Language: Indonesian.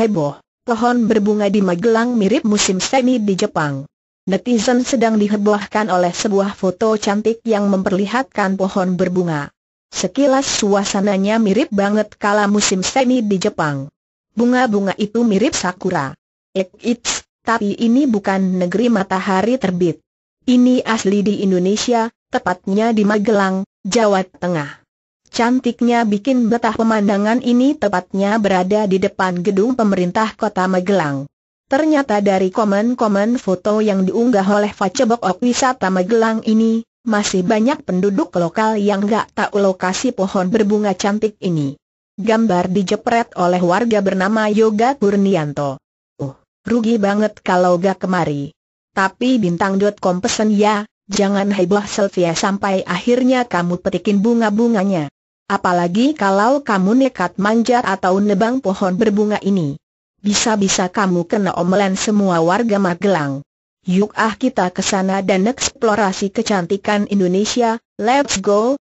heboh, pohon berbunga di Magelang mirip musim semi di Jepang. Netizen sedang dihebohkan oleh sebuah foto cantik yang memperlihatkan pohon berbunga. Sekilas suasananya mirip banget kala musim semi di Jepang. Bunga-bunga itu mirip sakura. Ek eh, it's, tapi ini bukan negeri matahari terbit. Ini asli di Indonesia, tepatnya di Magelang, Jawa Tengah cantiknya bikin betah pemandangan ini tepatnya berada di depan gedung pemerintah kota Magelang. Ternyata dari komen-komen foto yang diunggah oleh Facebook Ok Wisata Magelang ini, masih banyak penduduk lokal yang gak tahu lokasi pohon berbunga cantik ini. Gambar dijepret oleh warga bernama Yoga Kurnianto. Uh, rugi banget kalau gak kemari. Tapi bintang.com pesen ya, Jangan heboh Sylvia sampai akhirnya kamu petikin bunga-bunganya. Apalagi kalau kamu nekat manjat atau nebang pohon berbunga ini. Bisa-bisa kamu kena omelan semua warga Magelang. Yuk ah kita ke sana dan eksplorasi kecantikan Indonesia, let's go,